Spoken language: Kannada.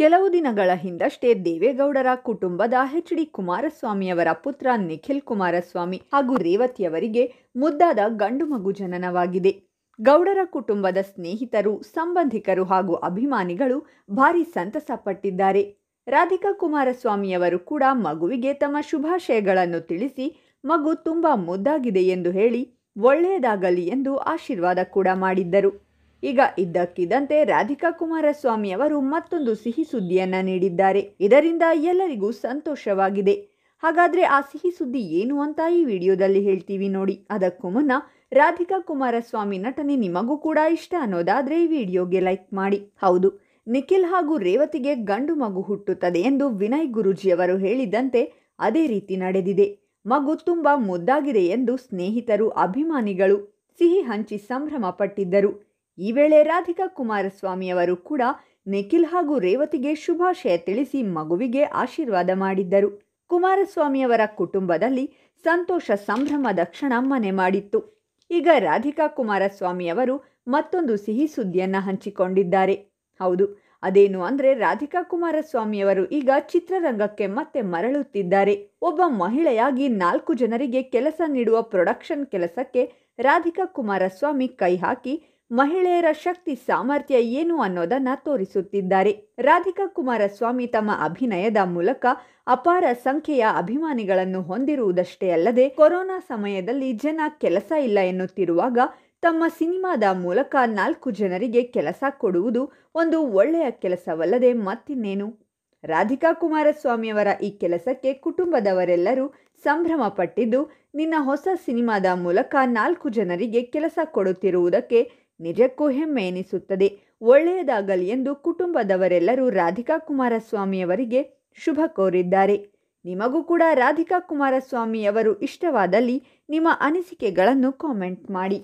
ಕೆಲವು ದಿನಗಳ ಹಿಂದಷ್ಟೇ ದೇವೇಗೌಡರ ಕುಟುಂಬದ ಎಚ್ ಡಿ ಕುಮಾರಸ್ವಾಮಿಯವರ ಪುತ್ರ ನಿಖಿಲ್ ಕುಮಾರಸ್ವಾಮಿ ಹಾಗೂ ರೇವತಿಯವರಿಗೆ ಮುದ್ದಾದ ಗಂಡು ಮಗು ಜನನವಾಗಿದೆ ಗೌಡರ ಕುಟುಂಬದ ಸ್ನೇಹಿತರು ಸಂಬಂಧಿಕರು ಹಾಗೂ ಅಭಿಮಾನಿಗಳು ಭಾರಿ ಸಂತಸ ಪಟ್ಟಿದ್ದಾರೆ ರಾಧಿಕಾ ಕುಮಾರಸ್ವಾಮಿಯವರು ಕೂಡ ಮಗುವಿಗೆ ತಮ್ಮ ಶುಭಾಶಯಗಳನ್ನು ತಿಳಿಸಿ ಮಗು ತುಂಬಾ ಮುದ್ದಾಗಿದೆ ಎಂದು ಹೇಳಿ ಒಳ್ಳೆಯದಾಗಲಿ ಎಂದು ಆಶೀರ್ವಾದ ಕೂಡ ಮಾಡಿದ್ದರು ಈಗ ಇದ್ದಕ್ಕಿದ್ದಂತೆ ರಾಧಿಕಾ ಕುಮಾರಸ್ವಾಮಿ ಅವರು ಮತ್ತೊಂದು ಸಿಹಿ ಸುದ್ದಿಯನ್ನು ನೀಡಿದ್ದಾರೆ ಇದರಿಂದ ಎಲ್ಲರಿಗೂ ಸಂತೋಷವಾಗಿದೆ ಹಾಗಾದ್ರೆ ಆ ಸಿಹಿ ಸುದ್ದಿ ಏನು ಅಂತ ಈ ವಿಡಿಯೋದಲ್ಲಿ ಹೇಳ್ತೀವಿ ನೋಡಿ ಅದಕ್ಕೂ ಮುನ್ನ ರಾಧಿಕಾ ಕುಮಾರಸ್ವಾಮಿ ನಟನೆ ನಿಮಗೂ ಕೂಡ ಇಷ್ಟ ಅನ್ನೋದಾದ್ರೆ ಈ ವಿಡಿಯೋಗೆ ಲೈಕ್ ಮಾಡಿ ಹೌದು ನಿಖಿಲ್ ಹಾಗೂ ರೇವತಿಗೆ ಗಂಡು ಮಗು ಹುಟ್ಟುತ್ತದೆ ಎಂದು ವಿನಯ್ ಗುರುಜಿ ಅವರು ಹೇಳಿದ್ದಂತೆ ಅದೇ ರೀತಿ ನಡೆದಿದೆ ಮಗು ತುಂಬ ಮುದ್ದಾಗಿದೆ ಎಂದು ಸ್ನೇಹಿತರು ಅಭಿಮಾನಿಗಳು ಸಿಹಿ ಹಂಚಿ ಸಂಭ್ರಮ ಪಟ್ಟಿದ್ದರು ಈ ವೇಳೆ ರಾಧಿಕಾ ಕುಮಾರಸ್ವಾಮಿಯವರು ಕೂಡ ನಿಖಿಲ್ ಹಾಗೂ ರೇವತಿಗೆ ಶುಭಾಶಯ ತಿಳಿಸಿ ಮಗುವಿಗೆ ಆಶೀರ್ವಾದ ಮಾಡಿದ್ದರು ಕುಮಾರಸ್ವಾಮಿಯವರ ಕುಟುಂಬದಲ್ಲಿ ಸಂತೋಷ ಸಂಭ್ರಮದ ಕ್ಷಣ ಮನೆ ಮಾಡಿತ್ತು ಈಗ ರಾಧಿಕಾ ಕುಮಾರಸ್ವಾಮಿಯವರು ಮತ್ತೊಂದು ಸಿಹಿ ಸುದ್ದಿಯನ್ನು ಹಂಚಿಕೊಂಡಿದ್ದಾರೆ ಹೌದು ಅದೇನು ಅಂದರೆ ರಾಧಿಕಾ ಕುಮಾರಸ್ವಾಮಿಯವರು ಈಗ ಚಿತ್ರರಂಗಕ್ಕೆ ಮತ್ತೆ ಮರಳುತ್ತಿದ್ದಾರೆ ಒಬ್ಬ ಮಹಿಳೆಯಾಗಿ ನಾಲ್ಕು ಜನರಿಗೆ ಕೆಲಸ ನೀಡುವ ಪ್ರೊಡಕ್ಷನ್ ಕೆಲಸಕ್ಕೆ ರಾಧಿಕಾ ಕುಮಾರಸ್ವಾಮಿ ಕೈ ಹಾಕಿ ಮಹಿಳೆಯರ ಶಕ್ತಿ ಸಾಮರ್ಥ್ಯ ಏನು ಅನ್ನೋದನ್ನ ತೋರಿಸುತ್ತಿದ್ದಾರೆ ರಾಧಿಕಾ ಕುಮಾರಸ್ವಾಮಿ ತಮ್ಮ ಅಭಿನಯದ ಮೂಲಕ ಅಪಾರ ಸಂಖ್ಯೆಯ ಅಭಿಮಾನಿಗಳನ್ನು ಹೊಂದಿರುವುದಷ್ಟೇ ಅಲ್ಲದೆ ಕೊರೋನಾ ಸಮಯದಲ್ಲಿ ಜನ ಕೆಲಸ ಇಲ್ಲ ಎನ್ನುತ್ತಿರುವಾಗ ತಮ್ಮ ಸಿನಿಮಾದ ಮೂಲಕ ನಾಲ್ಕು ಜನರಿಗೆ ಕೆಲಸ ಕೊಡುವುದು ಒಂದು ಒಳ್ಳೆಯ ಕೆಲಸವಲ್ಲದೆ ಮತ್ತಿನ್ನೇನು ರಾಧಿಕಾ ಕುಮಾರಸ್ವಾಮಿಯವರ ಈ ಕೆಲಸಕ್ಕೆ ಕುಟುಂಬದವರೆಲ್ಲರೂ ಸಂಭ್ರಮ ಪಟ್ಟಿದ್ದು ನಿನ್ನ ಹೊಸ ಸಿನಿಮಾದ ಮೂಲಕ ನಾಲ್ಕು ಜನರಿಗೆ ಕೆಲಸ ಕೊಡುತ್ತಿರುವುದಕ್ಕೆ ನಿಜಕ್ಕೂ ಹೆಮ್ಮೆ ಎನಿಸುತ್ತದೆ ಒಳ್ಳೆಯದಾಗಲಿ ಎಂದು ಕುಟುಂಬದವರೆಲ್ಲರೂ ರಾಧಿಕಾ ಕುಮಾರಸ್ವಾಮಿಯವರಿಗೆ ಶುಭ ಕೋರಿದ್ದಾರೆ ನಿಮಗೂ ಕೂಡ ರಾಧಿಕಾ ಕುಮಾರಸ್ವಾಮಿಯವರು ಇಷ್ಟವಾದಲ್ಲಿ ನಿಮ್ಮ ಅನಿಸಿಕೆಗಳನ್ನು ಕಾಮೆಂಟ್ ಮಾಡಿ